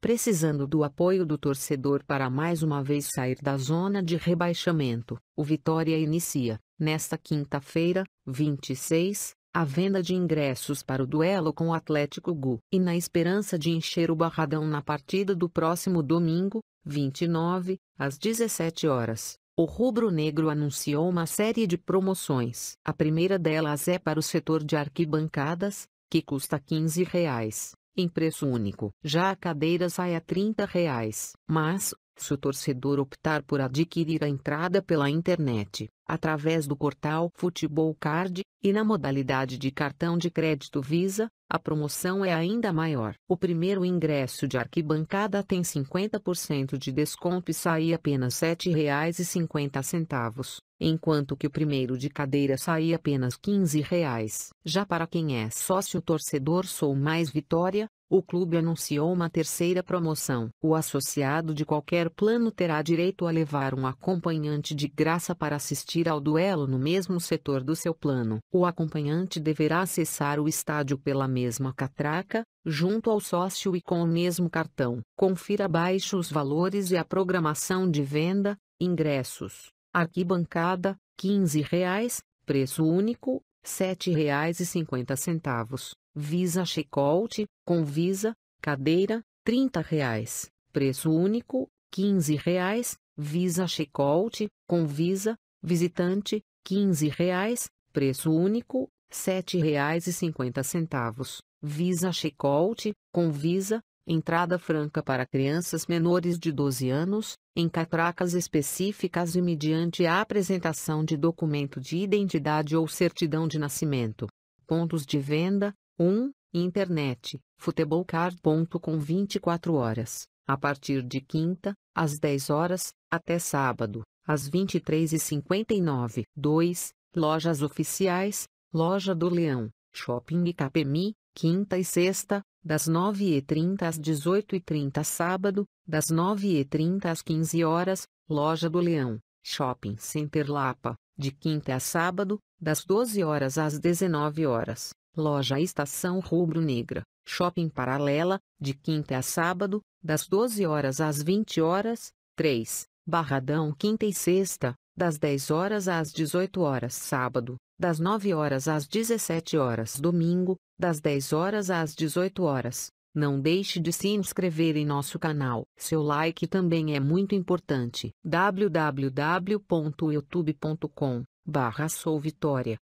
precisando do apoio do torcedor para mais uma vez sair da zona de rebaixamento, o Vitória inicia, nesta quinta-feira, 26, a venda de ingressos para o duelo com o Atlético Gu. E na esperança de encher o barradão na partida do próximo domingo, 29, às 17 horas. O Rubro Negro anunciou uma série de promoções. A primeira delas é para o setor de arquibancadas, que custa R$ 15. Reais em preço único. Já a cadeira sai a R$ reais. Mas, se o torcedor optar por adquirir a entrada pela internet, através do portal Futebol Card, e na modalidade de cartão de crédito Visa, a promoção é ainda maior. O primeiro ingresso de arquibancada tem 50% de desconto e sai apenas R$ 7,50, enquanto que o primeiro de cadeira sai apenas R$ 15. Reais. Já para quem é sócio torcedor Sou Mais Vitória, o clube anunciou uma terceira promoção. O associado de qualquer plano terá direito a levar um acompanhante de graça para assistir ao duelo no mesmo setor do seu plano. O acompanhante deverá acessar o estádio pela mesma catraca, junto ao sócio e com o mesmo cartão. Confira abaixo os valores e a programação de venda, ingressos. Arquibancada, R$ 15,00, preço único, R$ 7,50. Visa Chicote com Visa, cadeira, R$ 30,00, preço único, R$ 15,00, Visa Chicote com Visa, visitante, R$ 15,00, preço único, R$ 7,50. Visa Chicote com Visa, entrada franca para crianças menores de 12 anos, em catracas específicas e mediante a apresentação de documento de identidade ou certidão de nascimento. Pontos de venda, 1. Internet, futebolcard.com 24 horas, a partir de quinta, às 10 horas, até sábado, às 23h59. 2. Lojas oficiais, Loja do Leão, Shopping Itapemi, quinta e sexta, das 9h30 às 18h30 sábado, das 9h30 às 15 horas, Loja do Leão, Shopping Center Lapa, de quinta a sábado, das 12 horas às 19 horas. Loja Estação Rubro Negra, Shopping Paralela, de quinta a sábado, das 12 horas às 20 horas, 3, Barradão quinta e sexta, das 10 horas às 18 horas sábado, das 9 horas às 17 horas domingo, das 10 horas às 18 horas. Não deixe de se inscrever em nosso canal. Seu like também é muito importante. www.youtube.com barra Sou Vitória